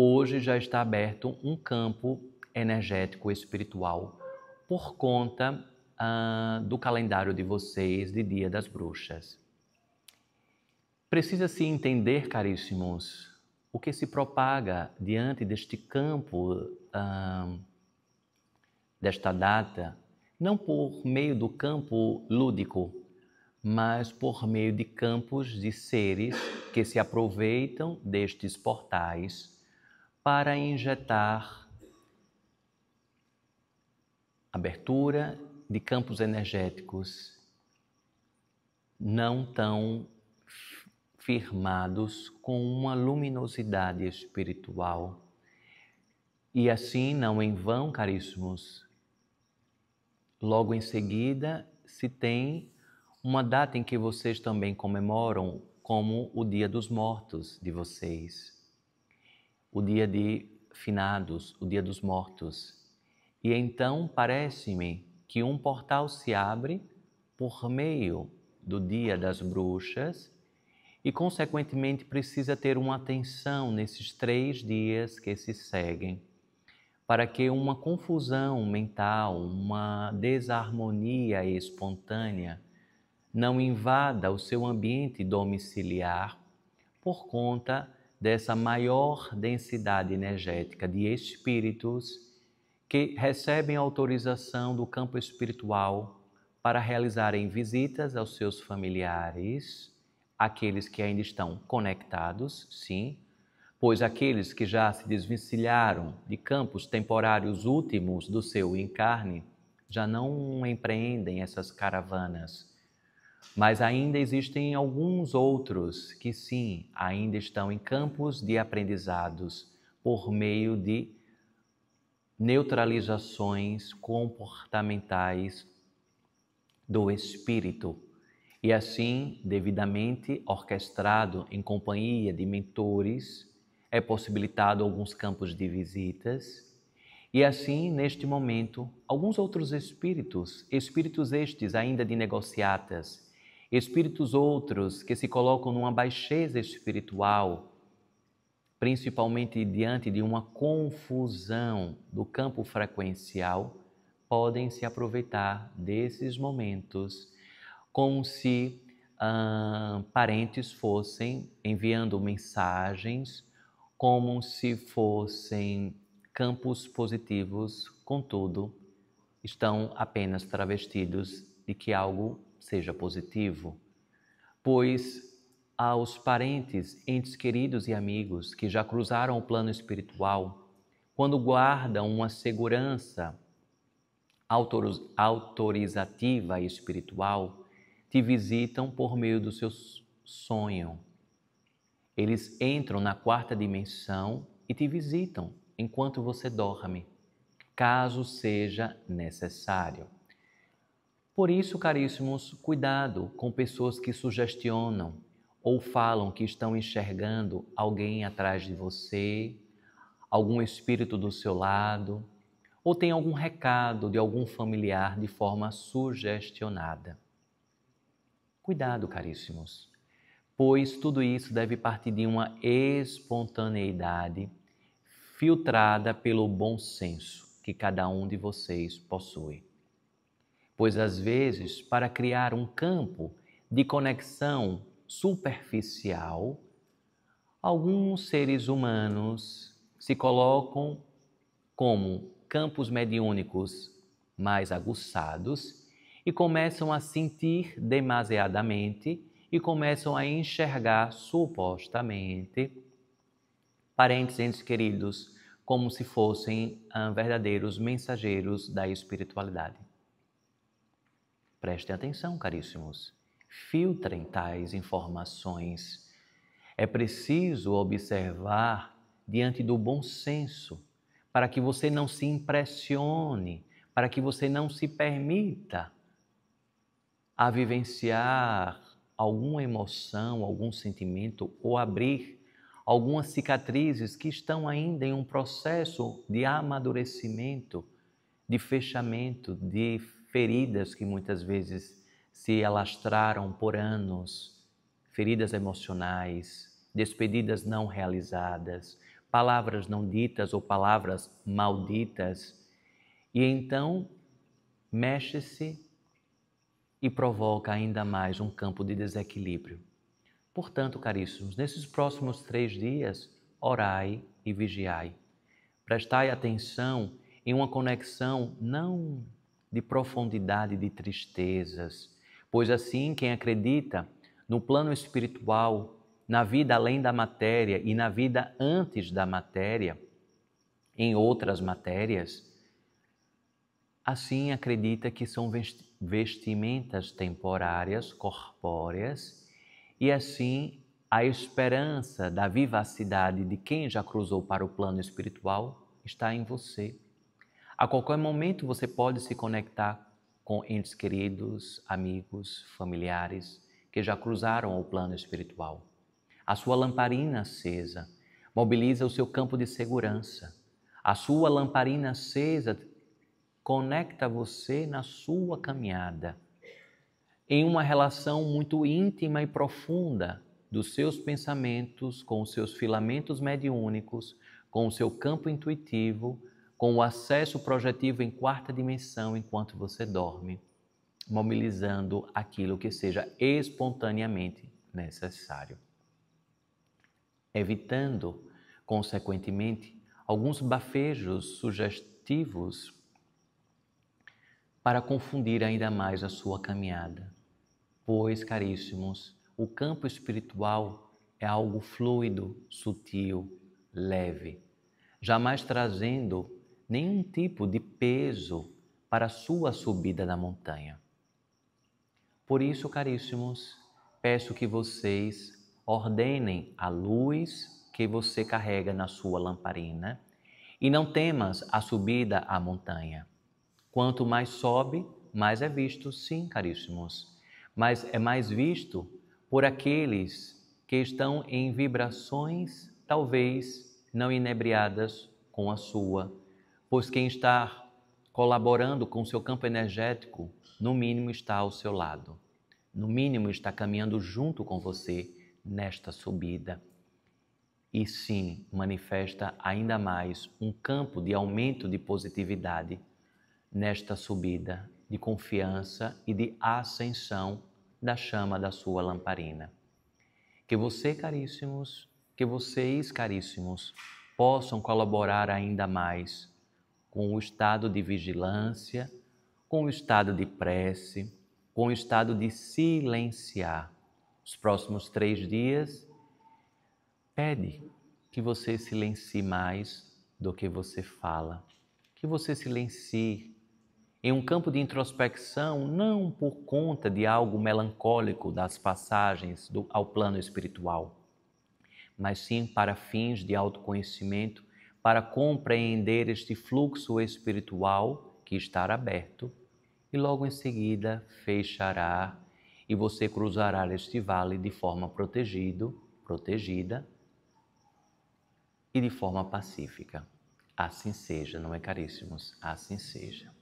hoje já está aberto um campo energético espiritual por conta ah, do calendário de vocês de Dia das Bruxas. Precisa-se entender, caríssimos, o que se propaga diante deste campo, ah, desta data, não por meio do campo lúdico, mas por meio de campos de seres que se aproveitam destes portais para injetar abertura de campos energéticos não tão firmados com uma luminosidade espiritual. E assim, não em vão, caríssimos, logo em seguida se tem uma data em que vocês também comemoram como o Dia dos Mortos de vocês o dia de finados, o dia dos mortos. E então parece-me que um portal se abre por meio do dia das bruxas e, consequentemente, precisa ter uma atenção nesses três dias que se seguem, para que uma confusão mental, uma desarmonia espontânea não invada o seu ambiente domiciliar por conta dessa maior densidade energética de espíritos que recebem autorização do campo espiritual para realizarem visitas aos seus familiares, aqueles que ainda estão conectados, sim, pois aqueles que já se desvencilharam de campos temporários últimos do seu encarne já não empreendem essas caravanas mas ainda existem alguns outros que, sim, ainda estão em campos de aprendizados por meio de neutralizações comportamentais do espírito. E assim, devidamente orquestrado em companhia de mentores, é possibilitado alguns campos de visitas. E assim, neste momento, alguns outros espíritos, espíritos estes ainda de negociatas, espíritos outros que se colocam numa baixeza espiritual, principalmente diante de uma confusão do campo frequencial, podem se aproveitar desses momentos como se hum, parentes fossem enviando mensagens, como se fossem campos positivos, contudo, estão apenas travestidos de que algo seja positivo, pois aos parentes, entes queridos e amigos que já cruzaram o plano espiritual, quando guardam uma segurança autorizativa e espiritual, te visitam por meio do seu sonho. Eles entram na quarta dimensão e te visitam enquanto você dorme, caso seja necessário. Por isso, caríssimos, cuidado com pessoas que sugestionam ou falam que estão enxergando alguém atrás de você, algum espírito do seu lado, ou tem algum recado de algum familiar de forma sugestionada. Cuidado, caríssimos, pois tudo isso deve partir de uma espontaneidade filtrada pelo bom senso que cada um de vocês possui pois às vezes, para criar um campo de conexão superficial, alguns seres humanos se colocam como campos mediúnicos mais aguçados e começam a sentir demasiadamente e começam a enxergar supostamente parentes entes queridos como se fossem ah, verdadeiros mensageiros da espiritualidade. Prestem atenção, caríssimos. Filtrem tais informações. É preciso observar diante do bom senso, para que você não se impressione, para que você não se permita a vivenciar alguma emoção, algum sentimento ou abrir algumas cicatrizes que estão ainda em um processo de amadurecimento, de fechamento, de feridas que muitas vezes se alastraram por anos, feridas emocionais, despedidas não realizadas, palavras não ditas ou palavras malditas. E então mexe-se e provoca ainda mais um campo de desequilíbrio. Portanto, caríssimos, nesses próximos três dias, orai e vigiai. Prestai atenção em uma conexão não de profundidade de tristezas, pois assim quem acredita no plano espiritual, na vida além da matéria e na vida antes da matéria, em outras matérias, assim acredita que são vestimentas temporárias, corpóreas, e assim a esperança da vivacidade de quem já cruzou para o plano espiritual está em você. A qualquer momento você pode se conectar com entes queridos, amigos, familiares que já cruzaram o plano espiritual. A sua lamparina acesa mobiliza o seu campo de segurança. A sua lamparina acesa conecta você na sua caminhada, em uma relação muito íntima e profunda dos seus pensamentos com os seus filamentos mediúnicos, com o seu campo intuitivo, com o acesso projetivo em quarta dimensão enquanto você dorme, mobilizando aquilo que seja espontaneamente necessário. Evitando, consequentemente, alguns bafejos sugestivos para confundir ainda mais a sua caminhada. Pois, caríssimos, o campo espiritual é algo fluido, sutil, leve, jamais trazendo nenhum tipo de peso para sua subida na montanha. Por isso, caríssimos, peço que vocês ordenem a luz que você carrega na sua lamparina e não temas a subida à montanha. Quanto mais sobe, mais é visto, sim, caríssimos, mas é mais visto por aqueles que estão em vibrações talvez não inebriadas com a sua pois quem está colaborando com o seu campo energético, no mínimo está ao seu lado, no mínimo está caminhando junto com você nesta subida. E sim, manifesta ainda mais um campo de aumento de positividade nesta subida de confiança e de ascensão da chama da sua lamparina. Que você, caríssimos, que vocês, caríssimos, possam colaborar ainda mais com o estado de vigilância, com o estado de prece, com o estado de silenciar. Os próximos três dias, pede que você silencie mais do que você fala, que você silencie em um campo de introspecção, não por conta de algo melancólico das passagens do, ao plano espiritual, mas sim para fins de autoconhecimento para compreender este fluxo espiritual que estará aberto e logo em seguida fechará e você cruzará este vale de forma protegido, protegida e de forma pacífica. Assim seja, não é caríssimos? Assim seja.